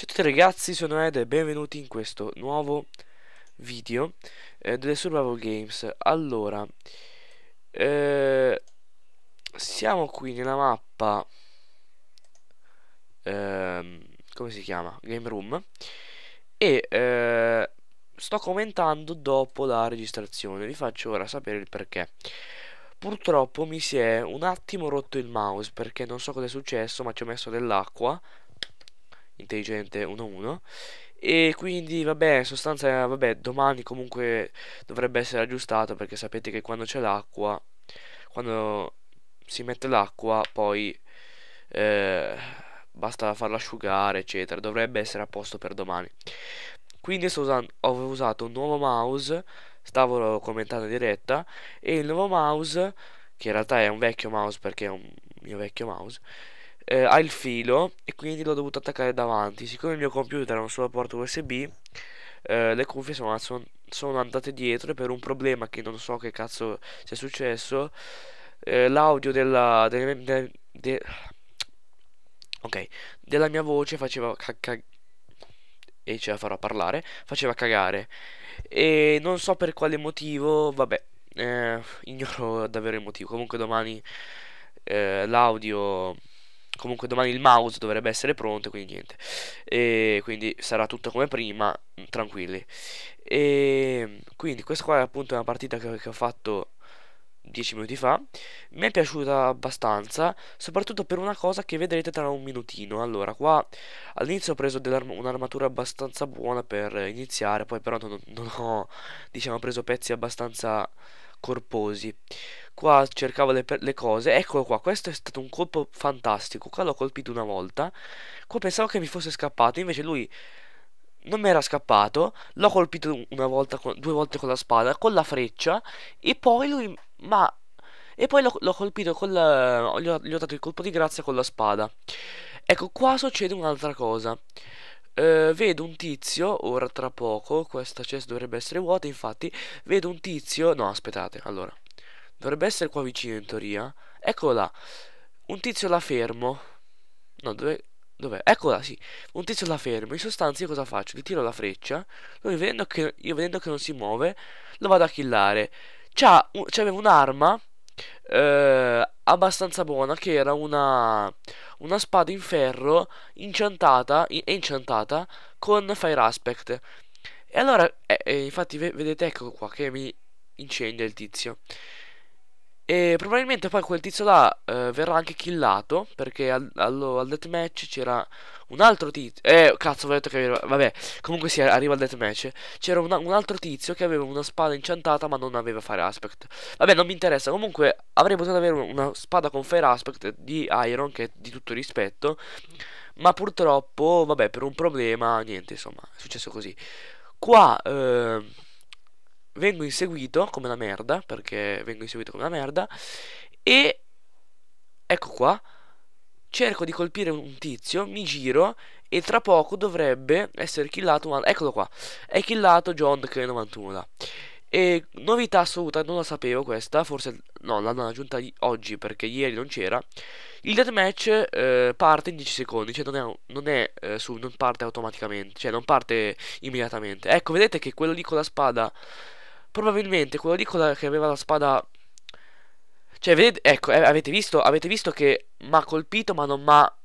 Ciao a tutti ragazzi, sono Ed e benvenuti in questo nuovo video eh, delle Survival Games Allora, eh, siamo qui nella mappa, eh, come si chiama? Game Room E eh, sto commentando dopo la registrazione, vi faccio ora sapere il perché Purtroppo mi si è un attimo rotto il mouse perché non so cosa è successo ma ci ho messo dell'acqua intelligente 1-1 e quindi vabbè in sostanza vabbè, domani comunque dovrebbe essere aggiustato perché sapete che quando c'è l'acqua quando si mette l'acqua poi eh, basta farla asciugare eccetera dovrebbe essere a posto per domani quindi usando, ho usato un nuovo mouse stavo commentando in diretta e il nuovo mouse che in realtà è un vecchio mouse perché è un mio vecchio mouse eh, ha il filo e quindi l'ho dovuto attaccare davanti. Siccome il mio computer ha un solo porta USB, eh, le cuffie sono, sono, sono, andate dietro e per un problema che non so che cazzo sia successo, eh, l'audio della, della, della, de, okay, della mia voce faceva cagare e ce la farò parlare, faceva cagare. E non so per quale motivo, vabbè, eh, ignoro davvero il motivo. Comunque domani eh, l'audio comunque domani il mouse dovrebbe essere pronto quindi niente e quindi sarà tutto come prima mm, tranquilli e quindi questa qua è appunto una partita che, che ho fatto 10 minuti fa mi è piaciuta abbastanza soprattutto per una cosa che vedrete tra un minutino allora qua all'inizio ho preso un'armatura abbastanza buona per iniziare poi però non, non ho diciamo preso pezzi abbastanza corposi Qua cercavo le, le, cose. Eccolo qua, questo è stato un colpo fantastico. Qua l'ho colpito una volta. Qua pensavo che mi fosse scappato, invece lui non mi era scappato. L'ho colpito una volta, due volte con la spada, con la freccia. E poi lui... Ma... E poi l'ho colpito con la... Gli ho, gli ho dato il colpo di grazia con la spada. Ecco, qua succede un'altra cosa. Uh, vedo un tizio, ora tra poco, questa chest dovrebbe essere vuota, infatti, vedo un tizio... No, aspettate, allora, Dovrebbe essere qua vicino in teoria. Eccolo là. Un tizio la fermo. No, dove... Dov'è? Eccola, sì. Un tizio la fermo. In sostanza io cosa faccio? Gli tiro la freccia. Lui vedendo che, io vedendo che non si muove, lo vado a killare. C'ha un, c'aveva un'arma eh, abbastanza buona che era una, una spada in ferro inciantata, in, inciantata con Fire Aspect. E allora, eh, eh, infatti vedete, ecco qua che mi incendia il tizio. E probabilmente poi quel tizio là eh, verrà anche killato. Perché al, al, al deathmatch c'era un altro tizio. Eh, cazzo, ho detto che Vabbè, comunque si arriva al deathmatch. C'era un, un, altro tizio che aveva una spada incantata, ma non aveva fire aspect. Vabbè, non mi interessa. Comunque, avrei potuto avere una spada con fire aspect di Iron, che è di tutto rispetto. Ma purtroppo, vabbè, per un problema, niente, insomma, è successo così. Qua, eh vengo inseguito come una merda, perché vengo inseguito come una merda, e ecco qua, cerco di colpire un tizio, mi giro e tra poco dovrebbe essere killato, ma... eccolo qua, è killato John Doe 91 e novità assoluta, non la sapevo questa, forse no, l'hanno aggiunta oggi perché ieri non c'era. Il deathmatch eh, parte in 10 secondi, cioè non, è, non, è, eh, su, non parte automaticamente, cioè non parte immediatamente. Ecco, vedete che quello lì con la spada Probabilmente quello di lì che aveva la spada... Cioè, vedete, ecco, eh, avete, visto, avete visto che mi ha colpito ma non mi ha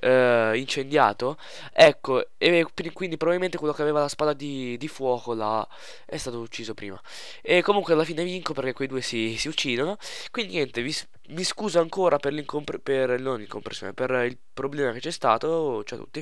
eh, incendiato? Ecco, e quindi probabilmente quello che aveva la spada di, di fuoco là è stato ucciso prima. E comunque alla fine vinco perché quei due si, si uccidono. Quindi niente, vi, mi scuso ancora per l'incomprensione, per, per il problema che c'è stato. Ciao a tutti.